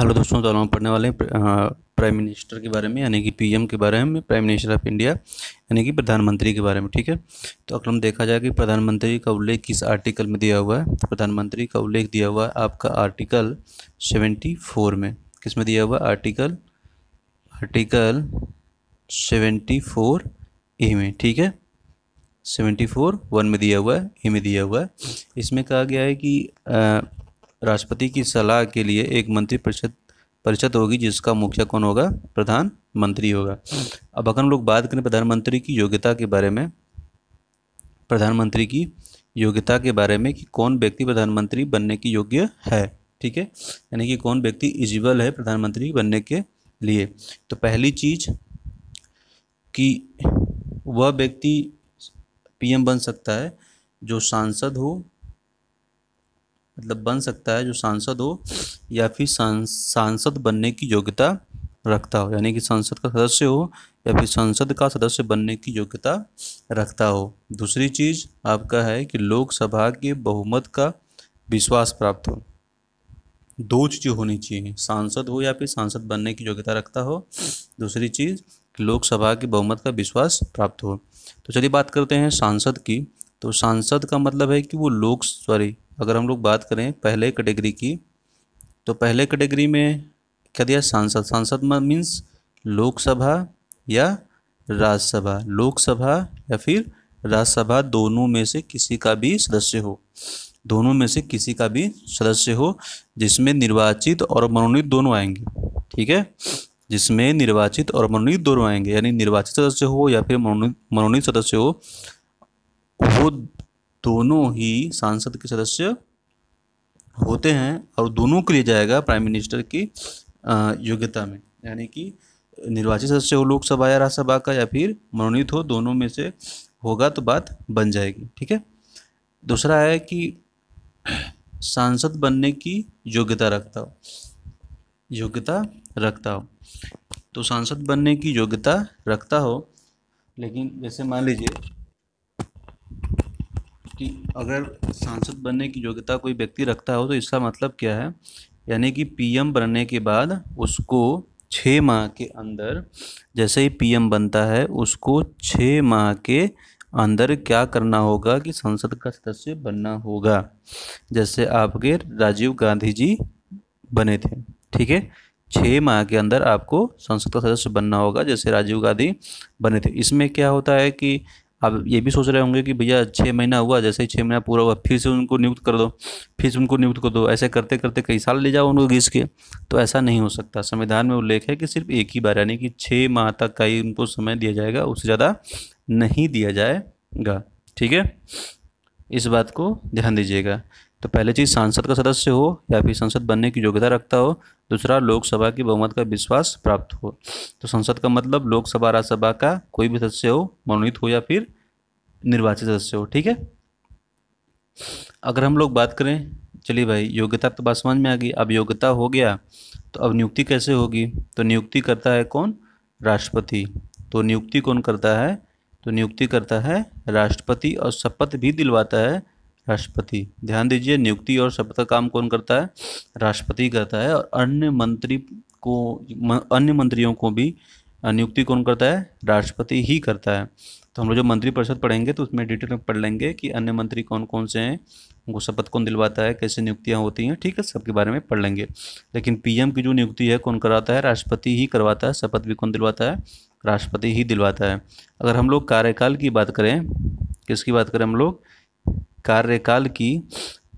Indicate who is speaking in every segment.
Speaker 1: hello दोस्तों तो हम पढ़ने वाले हैं प्राइम मिनिस्टर के बारे में यानी कि पीएम के बारे में प्राइम मिनिस्टर ऑफ इंडिया यानी कि प्रधानमंत्री के बारे में ठीक है तो अगर हम देखा जाए कि प्रधानमंत्री का उल्लेख किस आर्टिकल में दिया हुआ है तो प्रधानमंत्री का उल्लेख दिया हुआ है आपका आर्टिकल सेवेंटी फोर में किस में दिया हुआ article article seventy four A में ठीक है सेवेंटी फोर वन में दिया हुआ है ए में दिया हुआ है इसमें कहा गया है कि आ, राष्ट्रपति की सलाह के लिए एक मंत्रिपरिषद परिषद होगी जिसका मुखिया कौन होगा प्रधानमंत्री होगा अब अगर हम लोग बात करें प्रधानमंत्री की योग्यता के बारे में प्रधानमंत्री की योग्यता के बारे में कि कौन व्यक्ति प्रधानमंत्री बनने की योग्य है ठीक है यानी कि कौन व्यक्ति इजिबल है प्रधानमंत्री बनने के लिए तो पहली चीज कि वह व्यक्ति पीएम बन सकता है जो सांसद हो मतलब बन सकता है जो सांसद हो या फिर सांसद बनने की योग्यता रखता हो यानी कि संसद का सदस्य हो या फिर संसद का सदस्य बनने की योग्यता रखता हो दूसरी चीज़ आपका है कि लोकसभा के बहुमत का विश्वास प्राप्त हो दो चीज़ें होनी चाहिए सांसद हो या फिर सांसद बनने की योग्यता रखता हो दूसरी चीज़ लोकसभा के बहुमत का विश्वास प्राप्त हो तो चलिए बात करते हैं सांसद की तो सांसद का मतलब है कि वो लोक सॉरी अगर हम लोग बात करें पहले कैटेगरी की तो पहले कैटेगरी में क्या दिया सांसद सांसद मीन्स लोकसभा या राज्यसभा लोकसभा या फिर राज्यसभा दोनों में से किसी का भी सदस्य हो दोनों में से किसी का भी सदस्य हो जिसमें निर्वाचित और मनोनीत दोनों आएंगे ठीक है जिसमें निर्वाचित और मनोनीत दोनों आएंगे यानी निर्वाचित सदस्य हो या फिर मनोनीत मनोनीत सदस्य हो वो दोनों ही सांसद के सदस्य होते हैं और दोनों के लिए जाएगा प्राइम मिनिस्टर की योग्यता में यानी कि निर्वाचित सदस्य हो लोकसभा या राज्यसभा का या फिर मनोनीत हो दोनों में से होगा तो बात बन जाएगी ठीक है दूसरा है कि सांसद बनने की योग्यता रखता हो योग्यता रखता हो तो सांसद बनने की योग्यता रखता हो लेकिन जैसे मान लीजिए कि अगर सांसद बनने की योग्यता कोई व्यक्ति रखता हो तो इसका मतलब क्या है यानी कि पीएम बनने के बाद उसको छः माह के अंदर जैसे ही पीएम बनता है उसको छः माह के अंदर क्या करना होगा कि संसद का सदस्य बनना होगा जैसे आपके राजीव गांधी जी बने थे ठीक है छः माह के अंदर आपको संसद का सदस्य बनना होगा जैसे राजीव गांधी बने थे इसमें क्या होता है कि आप ये भी सोच रहे होंगे कि भैया छः महीना हुआ जैसे ही छः महीना पूरा हुआ फिर से उनको नियुक्त कर दो फिर से उनको नियुक्त कर दो ऐसे करते करते कई साल ले जाओ उनको घिस के तो ऐसा नहीं हो सकता संविधान में उल्लेख है कि सिर्फ एक ही बार यानी कि छः माह तक का ही उनको समय दिया जाएगा उससे ज़्यादा नहीं दिया जाएगा ठीक है इस बात को ध्यान दीजिएगा तो पहले चीज़ सांसद का सदस्य हो या फिर संसद बनने की योग्यता रखता हो दूसरा लोकसभा की बहुमत का विश्वास प्राप्त हो तो संसद का मतलब लोकसभा राज्यसभा का कोई भी सदस्य हो मनोनीत हो या फिर निर्वाचित सदस्य हो ठीक है अगर हम लोग बात करें चलिए भाई योग्यता तो बात समझ में आ गई अब योग्यता हो गया तो अब नियुक्ति कैसे होगी तो नियुक्ति करता है कौन राष्ट्रपति तो नियुक्ति कौन करता है तो नियुक्ति करता है राष्ट्रपति और शपथ भी दिलवाता है राष्ट्रपति ध्यान दीजिए नियुक्ति और शपथ का काम कौन करता है राष्ट्रपति करता है और अन्य मंत्री को अन्य मंत्रियों को भी नियुक्ति कौन करता है राष्ट्रपति ही करता है तो हम लोग जो मंत्रिपरिषद पढ़ेंगे तो उसमें डिटेल में पढ़ लेंगे कि अन्य मंत्री कौन कौन से हैं उनको शपथ कौन दिलवाता है कैसे नियुक्तियाँ होती हैं ठीक है सबके बारे में पढ़ लेंगे लेकिन पीएम की जो नियुक्ति है कौन कराता है राष्ट्रपति ही करवाता है शपथ भी कौन दिलवाता है राष्ट्रपति ही दिलवाता है अगर हम लोग कार्यकाल की बात करें किसकी बात करें हम लोग कार्यकाल की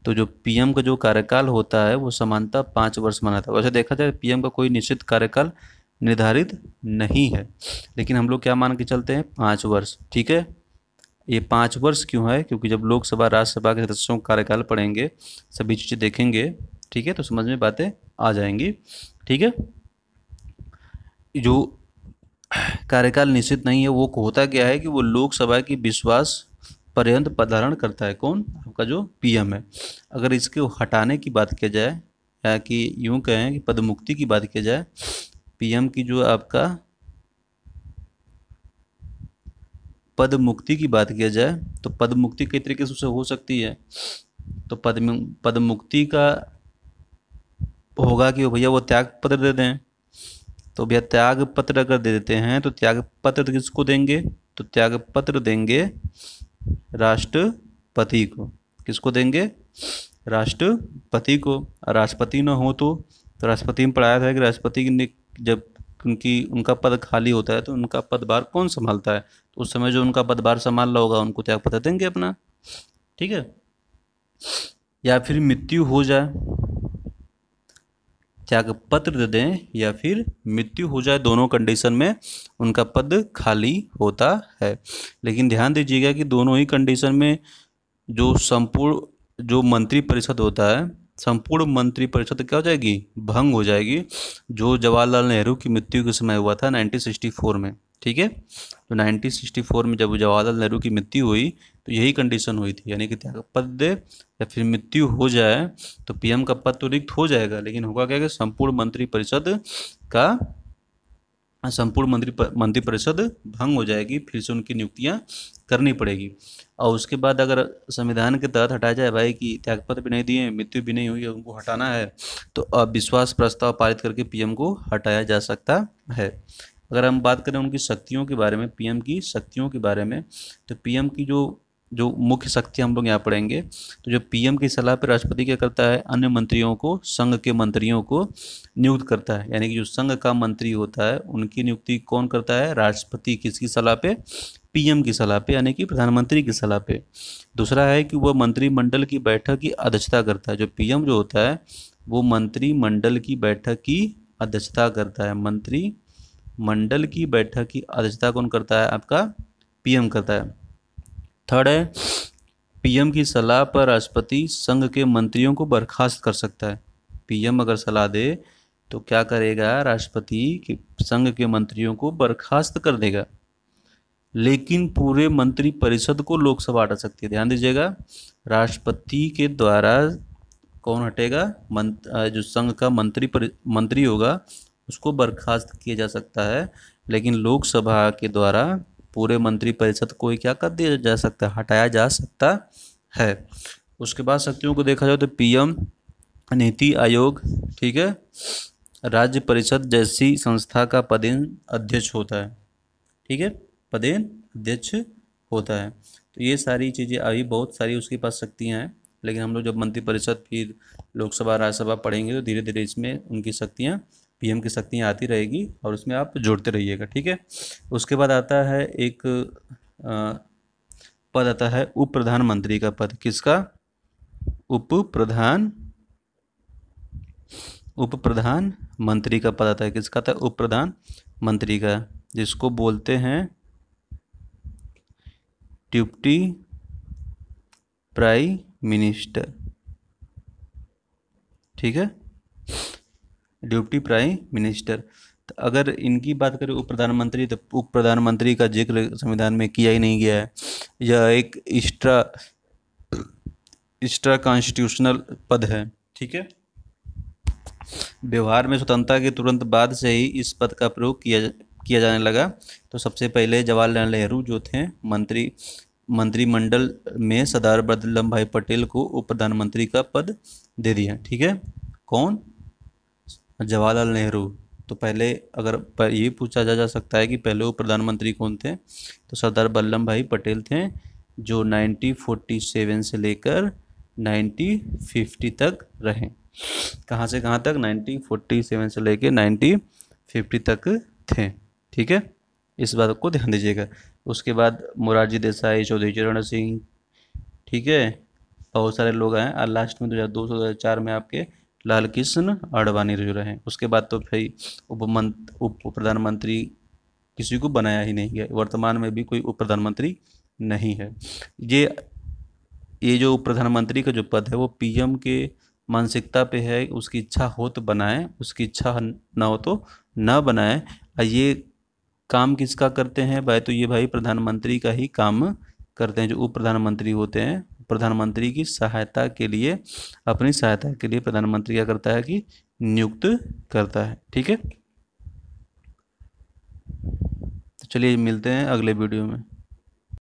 Speaker 1: तो जो पीएम का जो कार्यकाल होता है वो समानता पाँच वर्ष माना था वैसे देखा जाए पीएम का कोई निश्चित कार्यकाल निर्धारित नहीं है लेकिन हम लोग क्या मान के चलते हैं पाँच वर्ष ठीक है ये पाँच वर्ष क्यों है क्योंकि जब लोकसभा राज्यसभा के सदस्यों का कार्यकाल पढ़ेंगे सभी चीज़ें देखेंगे ठीक है तो समझ में बातें आ जाएंगी ठीक है जो कार्यकाल निश्चित नहीं है वो होता क्या है कि वो लोकसभा की विश्वास पर्यंत पदारण करता है कौन आपका जो पीएम है अगर इसके हटाने की बात किया जाए या कि यूं कहें कि पदमुक्ति की बात किया जाए पीएम की जो आपका पद मुक्ति की बात किया जाए तो पद मुक्ति कई तरीके से हो सकती है तो पद पद मुक्ति का होगा कि भैया वो त्याग पत्र दे दें तो भैया त्याग पत्र अगर दे देते हैं तो त्याग पत्र किसको देंगे तो त्याग पत्र देंगे राष्ट्रपति को किसको देंगे राष्ट्रपति को राष्ट्रपति ना हो तो, तो राष्ट्रपति में पढ़ाया था कि राष्ट्रपति ने जब उनकी उनका पद खाली होता है तो उनका पदभार कौन संभालता है तो उस समय जो उनका पदभार संभाल रहा होगा उनको त्याग पत्र देंगे अपना ठीक है या फिर मृत्यु हो जाए त्याग पत्र दे दें या फिर मृत्यु हो जाए दोनों कंडीशन में उनका पद खाली होता है लेकिन ध्यान दीजिएगा कि दोनों ही कंडीशन में जो संपूर्ण जो मंत्री परिषद होता है संपूर्ण मंत्री परिषद क्या हो जाएगी भंग हो जाएगी जो जवाहरलाल नेहरू की मृत्यु के समय हुआ था 1964 में ठीक है तो 1964 में जब जवाहरलाल नेहरू की मृत्यु हुई तो यही कंडीशन हुई थी यानी कि त्याग पद दे या फिर मृत्यु हो जाए तो पीएम का पद तो रिक्त हो जाएगा लेकिन होगा क्या कि संपूर्ण मंत्रिपरिषद का संपूर्ण मंत्री मंत्री भंग हो जाएगी फिर से उनकी नियुक्तियां करनी पड़ेगी और उसके बाद अगर संविधान के तहत हटाया जाए भाई कि त्यागपत्र भी नहीं दिए मृत्यु भी नहीं हुई उनको हटाना है तो अविश्वास प्रस्ताव पारित करके पीएम को हटाया जा सकता है अगर हम बात करें उनकी शक्तियों के बारे में पीएम की शक्तियों के बारे में तो पीएम की जो जो मुख्य शक्ति हम लोग यहाँ पढ़ेंगे तो जो पीएम की सलाह पर राष्ट्रपति क्या करता है अन्य मंत्रियों को संघ के मंत्रियों को नियुक्त करता है यानी कि जो संघ का मंत्री होता है उनकी नियुक्ति कौन करता है राष्ट्रपति किसकी सलाह पे पीएम की सलाह पे यानी कि प्रधानमंत्री की सलाह पे दूसरा है कि वह मंत्रिमंडल की बैठक की अध्यक्षता करता है जो पीएम जो होता है वो मंत्रिमंडल की बैठक की अध्यक्षता करता है मंत्री मंडल की बैठक की अध्यक्षता कौन करता है आपका पीएम करता है थर्ड है पीएम की सलाह पर राष्ट्रपति संघ के मंत्रियों को बर्खास्त कर सकता है पीएम अगर सलाह दे तो क्या करेगा राष्ट्रपति के संघ के मंत्रियों को बर्खास्त कर देगा लेकिन पूरे मंत्री परिषद को लोकसभा हटा सकती है ध्यान दीजिएगा राष्ट्रपति के द्वारा कौन हटेगा मंत जो संघ का मंत्री मंत्री होगा उसको बर्खास्त किया जा सकता है लेकिन लोकसभा के द्वारा पूरे मंत्रिपरिषद को क्या कर दिया जा सकता है हटाया जा सकता है उसके बाद शक्तियों को देखा जाए तो पीएम नीति आयोग ठीक है राज्य परिषद जैसी संस्था का पदेन अध्यक्ष होता है ठीक है पदेन अध्यक्ष होता है तो ये सारी चीज़ें अभी बहुत सारी उसके पास शक्तियाँ हैं लेकिन हम लोग जब मंत्रिपरिषद फिर लोकसभा राज्यसभा पढ़ेंगे तो धीरे धीरे इसमें उनकी शक्तियाँ पीएम की शक्तियाँ आती रहेगी और उसमें आप जोड़ते रहिएगा ठीक है उसके बाद आता है एक पद आता है उप प्रधानमंत्री का पद किसका उप प्रधान उप प्रधान मंत्री का पद आता है किसका था उप प्रधान मंत्री का जिसको बोलते हैं डिप्टी प्राइम मिनिस्टर ठीक है डिप्टी प्राइम मिनिस्टर तो अगर इनकी बात करें उप प्रधानमंत्री तो उप प्रधानमंत्री का जिक्र संविधान में किया ही नहीं गया है यह एक एक्स्ट्रा एक्स्ट्रा कॉन्स्टिट्यूशनल पद है ठीक है व्यवहार में स्वतंत्रता के तुरंत बाद से ही इस पद का प्रयोग किया किया जाने लगा तो सबसे पहले जवाहरलाल नेहरू जो थे मंत्री मंत्रिमंडल में सरदार वल्लभ भाई पटेल को उप प्रधानमंत्री का पद दे दिया ठीक है कौन जवाहरलाल नेहरू तो पहले अगर ये पूछा जा, जा सकता है कि पहले वो प्रधानमंत्री कौन थे तो सरदार वल्लभ भाई पटेल थे जो 1947 से लेकर 1950 तक रहे कहाँ से कहाँ तक 1947 से लेकर 1950 तक थे ठीक है इस बात को ध्यान दीजिएगा उसके बाद मोरारजी देसाई चौधरी चरण सिंह ठीक है बहुत सारे लोग आए और लास्ट में दो तो हज़ार दो सौ में आपके लाल कृष्ण आडवाणी जो रहे उसके बाद तो भाई उपमंत उप प्रधानमंत्री किसी को बनाया ही नहीं गया वर्तमान में भी कोई उप प्रधानमंत्री नहीं है ये ये जो प्रधानमंत्री का जो पद है वो पीएम के मानसिकता पे है उसकी इच्छा हो तो बनाए उसकी इच्छा ना हो तो न बनाए ये काम किसका करते हैं भाई तो ये भाई प्रधानमंत्री का ही काम करते हैं जो उप प्रधानमंत्री होते हैं प्रधानमंत्री की सहायता के लिए अपनी सहायता के लिए प्रधानमंत्री क्या करता है कि नियुक्त करता है ठीक है तो चलिए मिलते हैं अगले वीडियो में